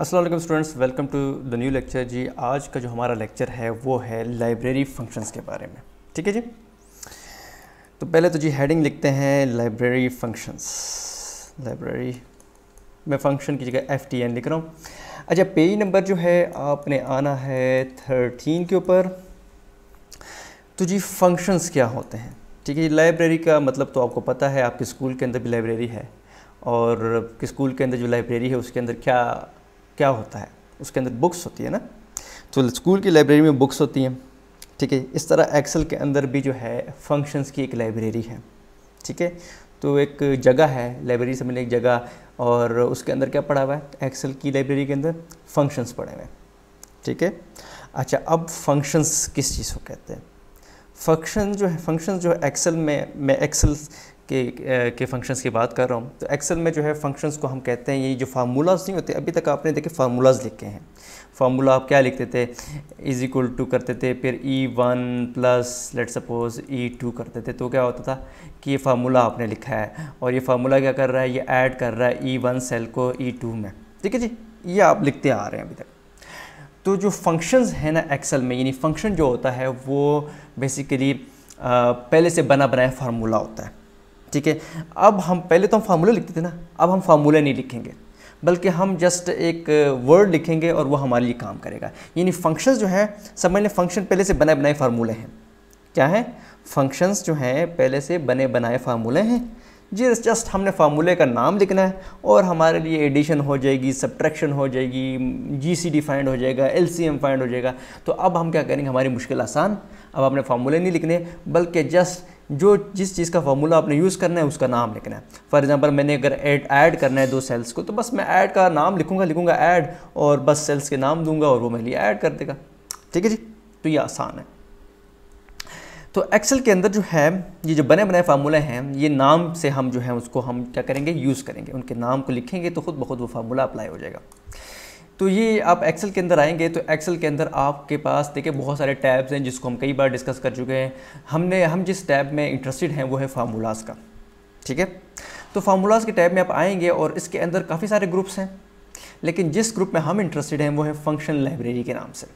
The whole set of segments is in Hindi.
Aslam students welcome to the new lecture जी आज का जो हमारा लेक्चर है वो है लाइब्रेरी फंक्शंस के बारे में ठीक है जी तो पहले तो जी हेडिंग लिखते हैं लाइब्रेरी फंक्शंस लाइब्रेरी मैं फंक्शन की जगह एफ टी एन लिख रहा हूँ अच्छा पेज नंबर जो है आपने आना है थर्टीन के ऊपर तो जी फंक्शंस क्या होते हैं ठीक है जी लाइब्रेरी का मतलब तो आपको पता है आपके स्कूल के अंदर भी लाइब्रेरी है और स्कूल के अंदर जो लाइब्रेरी है उसके अंदर क्या क्या होता है उसके अंदर बुक्स होती है ना तो स्कूल की लाइब्रेरी में बुक्स होती हैं ठीक है इस तरह एक्सेल के अंदर भी जो है फंक्शंस की एक लाइब्रेरी है ठीक है तो एक जगह है लाइब्रेरी से मैंने एक जगह और उसके अंदर क्या पढ़ा हुआ है एक्सेल की लाइब्रेरी के अंदर फंक्शंस पढ़े हुए हैं ठीक है अच्छा अब फंक्शंस किस चीज़ को कहते हैं फंक्शन जो है फंक्शन जो है एक्सेल में मैं एक्सेल के के फंक्शंस की बात कर रहा हूँ तो एक्सेल में जो है फंक्शंस को हम कहते हैं ये जो फार्मूलाज नहीं होते अभी तक आपने देखे फार्मूलाज लिखे हैं फार्मूला आप क्या लिखते थे इज इक्वल टू करते थे फिर E one plus let suppose E two करते थे तो क्या होता था कि ये फार्मूला आपने लिखा है और ये फार्मूला क्या कर रहा है ये ऐड कर रहा है ई वन सेल को ई e टू में ठीक है जी ये आप लिखते आ रहे हैं अभी तक तो जो फंक्शंस हैं ना एक्सेल में यानी फंक्शन जो होता है वो बेसिकली पहले से बना बनाया फार्मूला होता है ठीक है अब हम पहले तो हम फार्मूले लिखते थे ना अब हम फार्मूले नहीं लिखेंगे बल्कि हम जस्ट एक वर्ड लिखेंगे और वो हमारे लिए काम करेगा यानी फंक्शंस जो है समझ लें फंक्शन पहले से बनाए बनाए फार्मूले हैं क्या हैं फंक्शंस जो हैं पहले से बने बनाए फार्मूले हैं जी जस्ट हमने फार्मूले का नाम लिखना है और हमारे लिए एडिशन हो जाएगी सब्ट्रैक्शन हो जाएगी जी सी डी फाइंड हो जाएगा एल सी एम फाइंड हो जाएगा तो अब हम क्या करेंगे हमारी मुश्किल आसान अब हमने फार्मूले नहीं लिखने बल्कि जस्ट जो जिस चीज़ का फार्मूला आपने यूज़ करना है उसका नाम लिखना है फॉर एग्जांपल मैंने अगर एड ऐड करना है दो सेल्स को तो बस मैं ऐड का नाम लिखूंगा लिखूंगा ऐड और बस सेल्स के नाम दूंगा और वो मेरे लिए ऐड कर देगा ठीक है जी तो ये आसान है तो एक्सेल के अंदर जो है ये जो बने बने फार्मूले हैं ये नाम से हम जो है उसको हम क्या करेंगे यूज़ करेंगे उनके नाम को लिखेंगे तो खुद बहुत वो फार्मूला अप्लाई हो जाएगा तो ये आप एक्सेल के अंदर आएंगे तो एक्सेल के अंदर आपके पास देखिए बहुत सारे टैब्स हैं जिसको हम कई बार डिस्कस कर चुके हैं हमने हम जिस टैब में इंटरेस्टेड हैं वो है फार्मूलाज का ठीक है तो फार्मूलाज के टैब में आप आएंगे और इसके अंदर काफ़ी सारे ग्रुप्स हैं लेकिन जिस ग्रुप में हम इंटरेस्टेड हैं वो है फंक्शन लाइब्रेरी के नाम से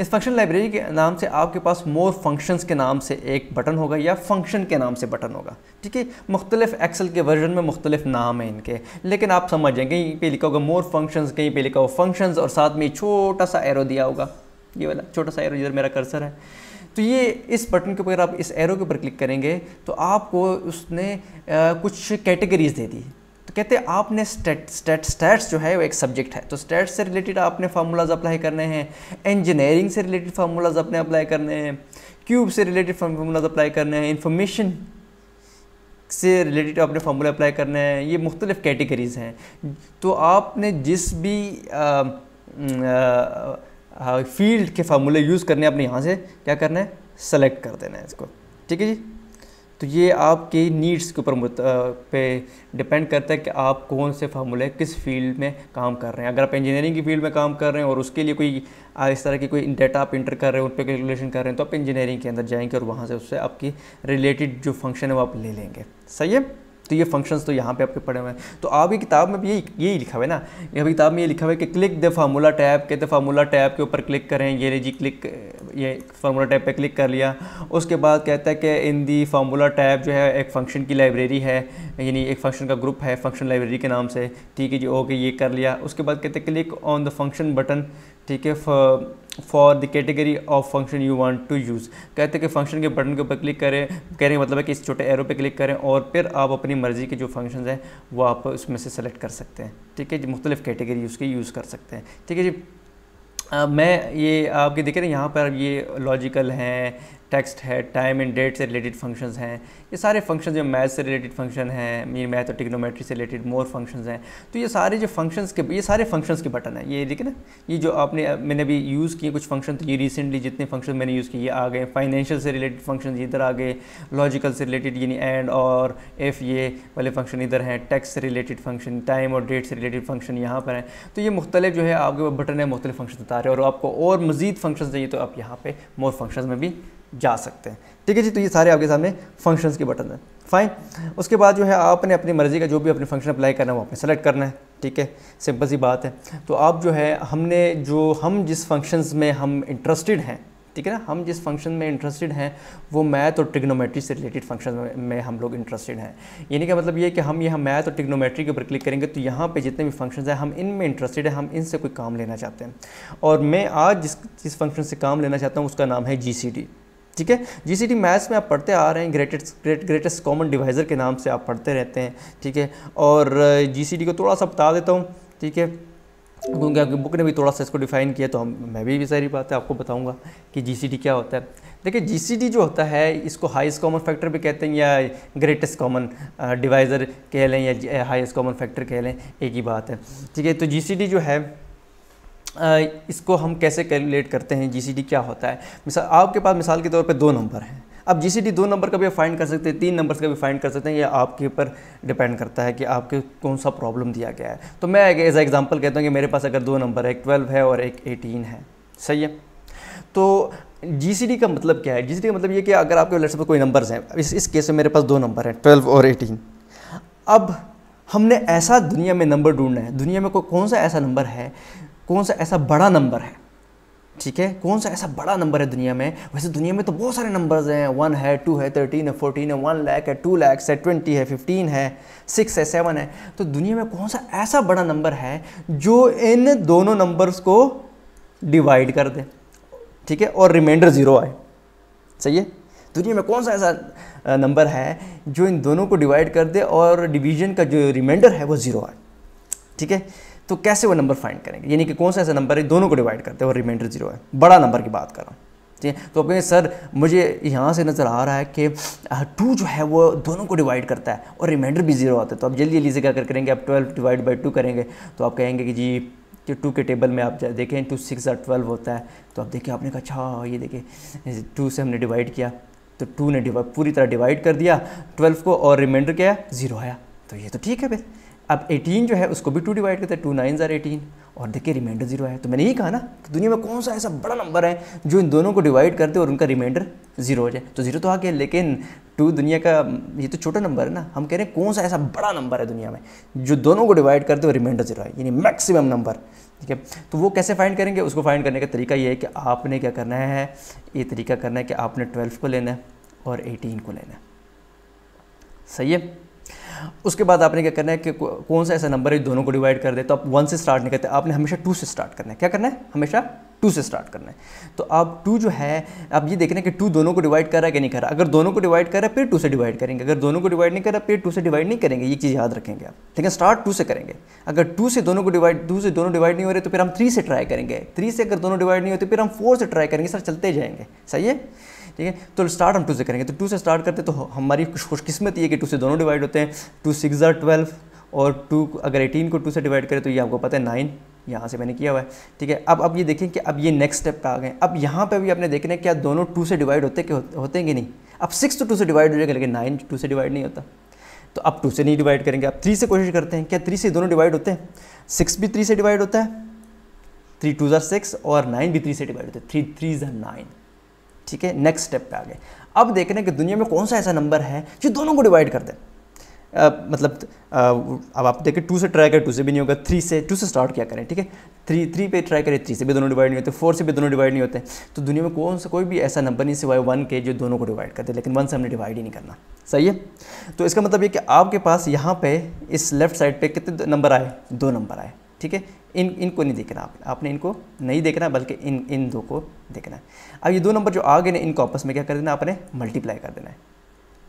इस फंक्शन लाइब्रेरी के नाम से आपके पास मोर फंक्शंस के नाम से एक बटन होगा या फंक्शन के नाम से बटन होगा ठीक है मुख्तलिफ एक्सल के वर्जन में मुख्तलिफ नाम है इनके लेकिन आप समझ जाएंगे कहीं पर लिखा होगा मोर फंक्शंस कहीं पर लिखा होगा फंक्शंस और साथ में छोटा सा एरो दिया होगा ये वाला छोटा सा एरो इधर मेरा कर्सर है तो ये इस बटन के ऊपर आप इस एरो के ऊपर क्लिक करेंगे तो आपको उसने आ, कुछ कैटेगरीज दे दी कहते हैं आपने स्टेट स्टेट स्टेट्स जो है वो एक सब्जेक्ट है तो स्टेट्स से रिलेटेड आपने फार्मूलाज अप्लाई करने हैं इंजीनियरिंग से रिलेटेड फार्मूलाज अपने अप्लाई करने हैं क्यूब से रिलेटेड फार्मूलाज अप्लाई करने हैं इंफॉर्मेशन से रिलेटेड आपने फार्मूला अप्लाई करने हैं ये मुख्तलिफ कैटेगरीज़ हैं तो आपने जिस भी फील्ड के फार्मूले यूज़ करने अपने यहाँ से क्या करना है सेलेक्ट कर देना है इसको ठीक है जी तो ये आपके नीड्स के ऊपर पे डिपेंड करता है कि आप कौन से फार्मूले किस फील्ड में काम कर रहे हैं अगर आप इंजीनियरिंग की फील्ड में काम कर रहे हैं और उसके लिए कोई इस तरह की कोई डेटा आप इंटर कर रहे हैं उन पर कैलकुलेशन कर रहे हैं तो आप इंजीनियरिंग के अंदर जाएंगे और वहाँ से उससे आपकी रिलेटेड जो फंक्शन है वो आप ले लेंगे सही है तो ये फंक्शंस तो यहाँ पे आपके पढ़े हुए हैं तो आपकी किताब में भी यही यही लिखा हुआ है ना यहाँ किताब में ये लिखा हुआ है कि क्लिक द फार्मूला टैब के द फार्मूला टैब के ऊपर क्लिक करें ये जी क्लिक ये फार्मूला टैब पे क्लिक कर लिया उसके बाद कहता है कि इन दी फार्मूला टैब जो है एक फंक्शन की लाइब्रेरी है यानी एक फंक्शन का ग्रुप है फंक्शन लाइब्रेरी के नाम से ठीक है जी ओके ये कर लिया उसके बाद कहते हैं click on the function button ठीक है for the category of function you want to use कहते हैं कि फंक्शन के बटन के ऊपर क्लिक करें कह रहे हैं मतलब है कि इस छोटे एरो पे क्लिक करें और फिर आप अपनी मर्ज़ी के जो फंक्शन हैं वो आप उसमें से सेलेक्ट कर सकते हैं ठीक है जी मुख्तलिफ कैटेगरी उसकी यूज़ कर सकते हैं ठीक है जी आ, मैं ये आपके देख रहे हैं यहाँ पर ये लॉजिकल हैं टेक्स्ट है टाइम एंड डेट से रिलेटेड फंक्शंस हैं ये सारे फंक्शन जो मैथ से रिलेटेड फंक्शन हैं मीन मैथ और टिग्नोमेट्री से रिलेटेड मोर फंक्शंस हैं तो ये सारे जो फंक्शंस के ये सारे फंक्शंस के बटन हैं ये देखिए ना ये जो आपने मैंने अभी यूज़ किए कुछ फंक्शन तो ये रिसेंटली जितने फंक्शन मैंने यूज़ किए ये आ गए फाइनेंशियल से रिलेटेड फंक्शन इधर आ गए लॉजिकल से रिलेटेड यानी एंड और एफ ये वाले फंक्शन इधर हैं टैक्स से रिलेटेड फंक्शन टाइम और डेट से रिलेटेड फंक्शन यहाँ पर हैं तो ये मुख्तलिफ जो है आपके बटन है मुख्तलिफ फंक्शन बता रहे हैं और आपको और मज़ीद फंक्शन चाहिए तो आप यहाँ पर मोर फंक्शन में भी जा सकते हैं ठीक है जी तो ये सारे आपके सामने फंक्शंस के बटन हैं फाइन उसके बाद जो है आपने अपनी मर्ज़ी का जो भी अपने फंक्शन अप्लाई करना है वो आपने सेलेक्ट करना है ठीक है सिंपल सी बात है तो आप जो है हमने जो हम जिस फंक्शंस में हम इंटरेस्टेड हैं ठीक है ना हम जिस फंक्शन में इंटरेस्टेड हैं वो मैथ और टिग्नोमेट्री से रिलेटेड फंक्शन में, हम लोग इंटरेस्टेड हैं यानी का मतलब ये कि हम यहाँ मैथ और टिग्नोमेट्री के ऊपर क्लिक करेंगे तो यहाँ पे जितने भी फंक्शंस हैं हम इनमें इंटरेस्टेड हैं हम इनसे कोई काम लेना चाहते हैं और मैं आज जिस जिस फंक्शन से काम लेना चाहता हूँ उसका नाम है जी ठीक है जीसीटी मैथ्स में आप पढ़ते आ रहे हैं greatest great greatest common divisor के नाम से आप पढ़ते रहते हैं ठीक है और जीसीटी को थोड़ा सा बता देता हूँ ठीक है क्योंकि आपकी बुक ने भी थोड़ा सा इसको डिफ़ाइन किया तो हम मैं भी, भी सारी है आपको बताऊंगा कि जीसीटी क्या होता है देखिए जीसीडी जो होता है इसको हाईएस्ट कॉमन फैक्टर भी कहते हैं या ग्रेटेस्ट कॉमन डिवाइज़र कह लें या हाईएस्ट कॉमन फैक्टर कह लें एक ही बात है ठीक है तो जीसीडी जो है इसको हम कैसे कैलकुलेट करते हैं जी क्या होता है मिसाल आपके पास मिसाल के तौर पर दो नंबर हैं अब जी दो नंबर का भी फाइंड कर सकते हैं तीन नंबर का भी फाइंड कर सकते हैं ये आपके ऊपर डिपेंड करता है कि आपके कौन सा प्रॉब्लम दिया गया है तो मैं एज एग्जाम्पल कहता हूँ कि मेरे पास अगर दो नंबर है एक ट्वेल्व है और एक एटीन है सही है तो जी का मतलब क्या है जी का मतलब ये कि अगर आपके लेट्स पर कोई नंबर्स हैं इस इस केस में मेरे पास दो नंबर हैं ट्वेल्व और एटीन अब हमने ऐसा दुनिया में नंबर ढूंढना है दुनिया में कोई कौन सा ऐसा नंबर है कौन सा ऐसा बड़ा नंबर है ठीक है कौन सा ऐसा बड़ा नंबर है दुनिया में वैसे दुनिया में तो बहुत सारे नंबर्स हैं वन है टू है थर्टीन है फोर्टीन है वन लैख है टू लैक्स है ट्वेंटी है फिफ्टीन है सिक्स है सेवन है तो दुनिया में कौन सा ऐसा बड़ा नंबर है जो इन दोनों नंबर्स को डिवाइड कर दे ठीक है और रिमाइंडर ज़ीरो आए सही है दुनिया में कौन सा ऐसा नंबर है जो इन दोनों को डिवाइड कर दे और डिवीजन का जो रिमाइंडर है वो ज़ीरो आए ठीक है तो कैसे वो नंबर फाइंड करेंगे यानी कि कौन सा ऐसा नंबर है दोनों को डिवाइड करते हैं और रिमाइंडर जीरो है बड़ा नंबर की बात कर रहा हूँ ठीक है तो आप कहेंगे सर मुझे यहाँ से नज़र आ रहा है कि टू जो है वो दोनों को डिवाइड करता है और रिमाइंडर भी जीरो आता है तो आप जल्दी जल्दी से क्या करेंगे आप ट्वेल्व डिवाइड बाई टू करेंगे तो आप कहेंगे कि जी कि टू के टेबल में आप देखें टू सिक्स और ट्वेल्व होता है तो आप देखिए आपने कहा अच्छा ये देखिए टू से हमने डिवाइड किया तो टू ने पूरी तरह डिवाइड कर दिया ट्वेल्व को और रिमाइंडर क्या है ज़ीरो आया तो ये तो ठीक है भाई अब 18 जो है उसको भी टू डिवाइड करते हैं टू नाइन ज़ार एटीन और देखिए रिमाइंडर जीरो है तो मैंने यही कहा ना कि तो दुनिया में कौन सा ऐसा बड़ा नंबर है जो इन दोनों को डिवाइड करते और उनका रिमाइंडर जीरो हो जाए तो जीरो तो आ गया लेकिन टू दुनिया का ये तो छोटा नंबर है ना हम कह रहे हैं कौन सा ऐसा बड़ा नंबर है दुनिया में जो दोनों को डिवाइड करते और रिमाइंडर जीरो है यानी मैक्सिमम नंबर ठीक है तो वो कैसे फाइंड करेंगे उसको फाइंड करने का तरीका ये है कि आपने क्या करना है ये तरीका करना है कि आपने ट्वेल्व को लेना है और एटीन को लेना है सही है उसके बाद आपने क्या करना है कि कौन सा ऐसा नंबर है दोनों को डिवाइड कर दे तो आप वन से स्टार्ट नहीं करते आपने हमेशा टू से स्टार्ट करना है क्या करना है हमेशा टू से स्टार्ट करना है तो आप टू जो है आप ये देखना कि टू दोनों को डिवाइड कर रहा है कि नहीं कर रहा अगर दोनों को डिवाइड कर रहा है फिर टू से डिवाइड करेंगे अगर दोनों को डिवाइड नहीं कर रहा फिर टू से डिवाइड नहीं करेंगे ये चीज़ याद रखेंगे आप ठीक है स्टार्ट टू से करेंगे अगर टू से दोनों को डिवाइड टू से दोनों डिवाइड नहीं हो रहे तो फिर हम थ्री से ट्राई करेंगे थ्री से अगर दोनों डिवाइड नहीं होते तो फिर हम फोर से ट्राई करेंगे सर चलते जाएंगे सही है ठीक है तो स्टार्ट हम टू से करेंगे तो टू से स्टार्ट करते तो हमारी खुशकिस्मत ये कि टू से दोनों डिवाइड होते हैं टू सिक्स ज़ार ट्वेल्व और टू अगर एटीन को टू से डिवाइड करें तो ये आपको पता है नाइन यहाँ से मैंने किया हुआ है ठीक है अब अब ये देखें कि अब ये नेक्स्ट स्टेप पे आ गए अब यहाँ पे भी आपने देखना है क्या दोनों टू से डिवाइड होते होते हैं कि नहीं अब सिक्स तो टू से डिवाइड हो जाएगा लेकिन नाइन टू से डिवाइड नहीं होता तो अब टू से नहीं डिवाइड करेंगे अब थ्री से कोशिश करते हैं क्या थ्री से दोनों डिवाइड होते हैं सिक्स भी थ्री से डिवाइड होता है थ्री टू ज़ार सिक्स और नाइन भी थ्री से डिवाइड होते हैं थ्री थ्री ज़ार नाइन ठीक है नेक्स्ट स्टेप पे आ गए अब देखने कि दुनिया में कौन सा ऐसा नंबर है जो दोनों को डिवाइड कर दे आ, मतलब आ, अब आप देखें टू से ट्राई करें टू से भी नहीं होगा थ्री से टू से स्टार्ट क्या करें ठीक है थ्री थ्री पे ट्राई करें थ्री से भी दोनों डिवाइड नहीं होते फोर से भी दोनों डिवाइड नहीं होते तो दुनिया में कौन सा कोई भी ऐसा नंबर नहीं सिवाय वन के जो दोनों को डिवाइड करते लेकिन वन से हमने डिवाइड ही नहीं करना सही है तो इसका मतलब ये कि आपके पास यहाँ पे इस लेफ्ट साइड पे कितने नंबर आए दो नंबर आए ठीक है इन इनको नहीं देखना आप, आपने इनको नहीं देखना बल्कि इन इन दो को देखना है अब ये दो नंबर जो आ गए ना इनको आपस में क्या कर देना आपने मल्टीप्लाई कर देना है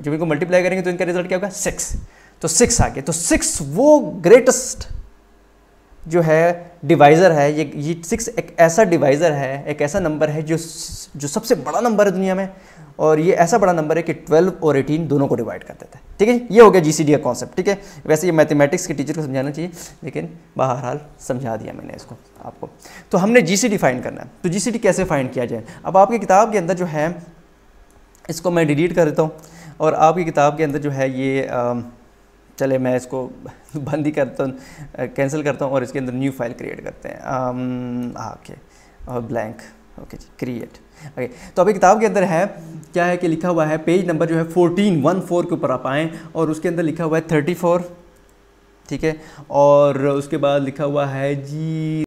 जब इनको मल्टीप्लाई करेंगे तो इनका रिजल्ट क्या होगा सिक्स तो सिक्स आ गया तो सिक्स वो ग्रेटेस्ट जो है डिवाइज़र है ये ये सिक्स एक ऐसा डिवाइज़र है एक ऐसा नंबर है जो जो सबसे बड़ा नंबर है दुनिया में और ये ऐसा बड़ा नंबर है कि 12 और 18 दोनों को डिवाइड कर देता है ठीक है ये हो गया जी का कॉन्सेप्ट ठीक है वैसे ये मैथमेटिक्स के टीचर को समझाना चाहिए लेकिन बहरहाल समझा दिया मैंने इसको आपको तो हमने जी सी फाइंड करना है तो जी कैसे फाइंड किया जाए अब आपकी किताब के अंदर जो है इसको मैं डिलीट कर देता हूँ और आपकी किताब के अंदर जो है ये चले मैं इसको बंद ही करता हूँ कैंसिल करता हूँ और इसके अंदर न्यू फाइल क्रिएट करते हैं ओके और ब्लैंक ओके जी क्रिएट ओके तो अभी किताब के अंदर है क्या है कि लिखा हुआ है पेज नंबर जो है फोर्टीन वन फोर के ऊपर आप आएँ और उसके अंदर लिखा हुआ है थर्टी फोर ठीक है और उसके बाद लिखा हुआ है जी